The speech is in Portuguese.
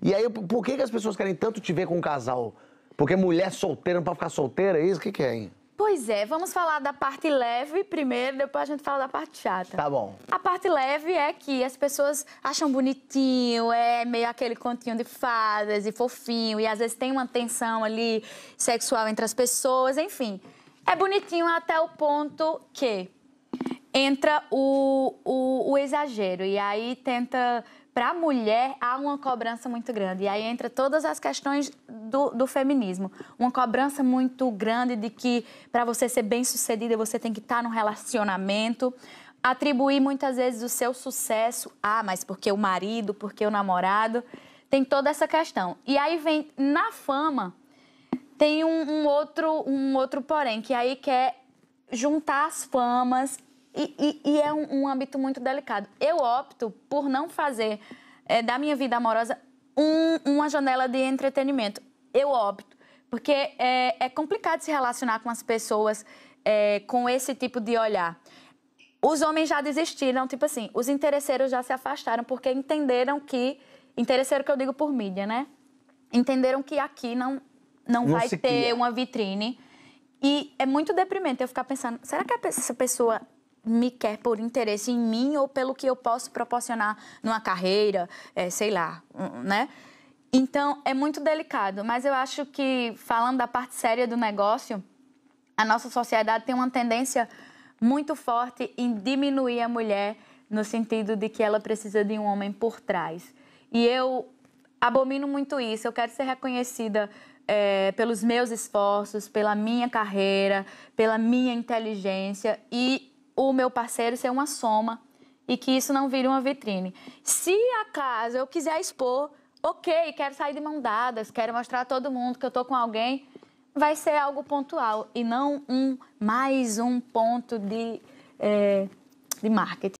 E aí, por que, que as pessoas querem tanto te ver com um casal? Porque mulher solteira não pode ficar solteira, é isso que é É, Pois é, vamos falar da parte leve primeiro, depois a gente fala da parte chata. Tá bom. A parte leve é que as pessoas acham bonitinho, é meio aquele continho de fadas e fofinho, e às vezes tem uma tensão ali sexual entre as pessoas, enfim. É bonitinho até o ponto que entra o, o, o exagero, e aí tenta para a mulher há uma cobrança muito grande. E aí entra todas as questões do, do feminismo. Uma cobrança muito grande de que para você ser bem-sucedida, você tem que estar tá num relacionamento. Atribuir muitas vezes o seu sucesso, ah, mas porque o marido, porque o namorado. Tem toda essa questão. E aí vem na fama, tem um, um outro, um outro porém, que aí quer juntar as famas e, e, e é um, um, âmbito muito delicado. Eu opto por não fazer é, da minha vida amorosa um, uma janela de entretenimento. Eu opto. Porque é, é complicado se relacionar com as pessoas é, com esse tipo de olhar. Os homens já desistiram, tipo assim, os interesseiros já se afastaram porque entenderam que. Interesseiro que eu digo por mídia, né? Entenderam que aqui não, não, não vai ter cria. uma vitrine. E é muito deprimente eu ficar pensando, será que essa pessoa me quer por interesse em mim ou pelo que eu posso proporcionar numa carreira, é, sei lá, né? Então, é muito delicado, mas eu acho que, falando da parte séria do negócio, a nossa sociedade tem uma tendência muito forte em diminuir a mulher no sentido de que ela precisa de um homem por trás. E eu abomino muito isso, eu quero ser reconhecida é, pelos meus esforços, pela minha carreira, pela minha inteligência e o meu parceiro ser uma soma e que isso não vire uma vitrine. Se acaso eu quiser expor, ok, quero sair de mão dadas, quero mostrar a todo mundo que eu tô com alguém, vai ser algo pontual e não um mais um ponto de, é, de marketing.